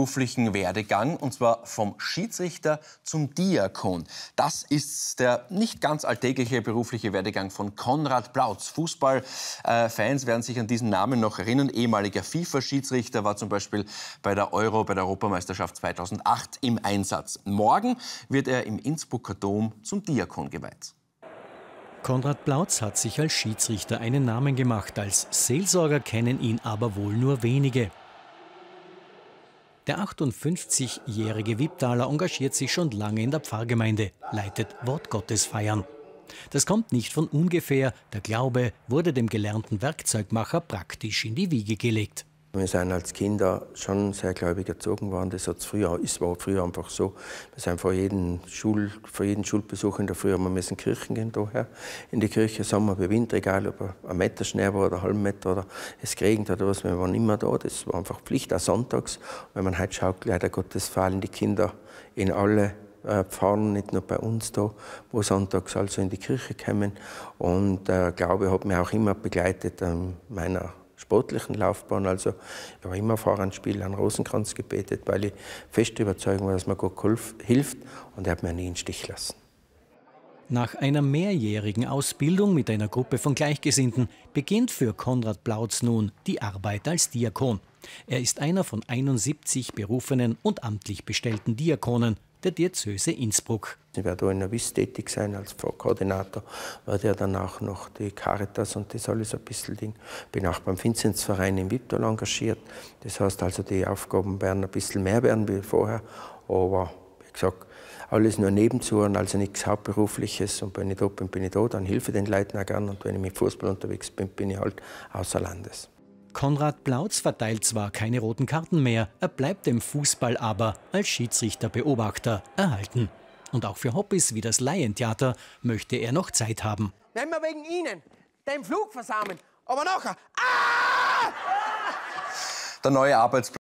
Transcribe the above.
beruflichen Werdegang, und zwar vom Schiedsrichter zum Diakon. Das ist der nicht ganz alltägliche berufliche Werdegang von Konrad Plautz. Fußballfans werden sich an diesen Namen noch erinnern. Ehemaliger FIFA-Schiedsrichter war zum Beispiel bei der Euro, bei der Europameisterschaft 2008 im Einsatz. Morgen wird er im Innsbrucker Dom zum Diakon geweiht. Konrad Plautz hat sich als Schiedsrichter einen Namen gemacht, als Seelsorger kennen ihn aber wohl nur wenige. Der 58-jährige Wiptaler engagiert sich schon lange in der Pfarrgemeinde, leitet Wortgottesfeiern. Das kommt nicht von ungefähr. Der Glaube wurde dem gelernten Werkzeugmacher praktisch in die Wiege gelegt. Wir sind als Kinder schon sehr gläubig erzogen worden. Das hat's früher, es war früher einfach so. Wir sind vor jedem, Schul, vor jedem Schulbesuch in der Früh, wir müssen Kirchen gehen daher. In die Kirche Sommer, wir bei Wind, egal ob ein Meter Schnee war oder ein halben Meter oder es regnet oder was, wir waren immer da. Das war einfach Pflicht, auch sonntags. Wenn man heute schaut, leider Gottes fallen die Kinder in alle äh, Pfarren, nicht nur bei uns da, wo sonntags also in die Kirche kommen. Und äh, Glaube hat mich auch immer begleitet äh, meiner sportlichen Laufbahn. Also ich habe immer Fahrradspiel an Rosenkranz gebetet, weil ich fest überzeugt war, dass mir Gott hilft und er hat mir nie in Stich lassen. Nach einer mehrjährigen Ausbildung mit einer Gruppe von Gleichgesinnten beginnt für Konrad Blautz nun die Arbeit als Diakon. Er ist einer von 71 berufenen und amtlich bestellten Diakonen der Diözese Innsbruck. Ich werde auch in der WIS tätig sein als Koordinator, werde ja dann auch noch die Caritas und das alles ein bisschen Ding. Bin auch beim Vinzenzverein in Wiptol engagiert. Das heißt also, die Aufgaben werden ein bisschen mehr werden wie vorher. Aber wie gesagt, alles nur nebenzu und also nichts Hauptberufliches. Und wenn ich da bin, bin ich da, dann hilfe den Leuten auch gern. Und wenn ich mit Fußball unterwegs bin, bin ich halt außer Landes. Konrad Plautz verteilt zwar keine roten Karten mehr, er bleibt dem Fußball aber als Schiedsrichterbeobachter erhalten. Und auch für Hobbys wie das Laientheater möchte er noch Zeit haben. Wenn wir wegen Ihnen den Flug versammeln, aber nachher. Ah! Der neue Arbeitsplatz.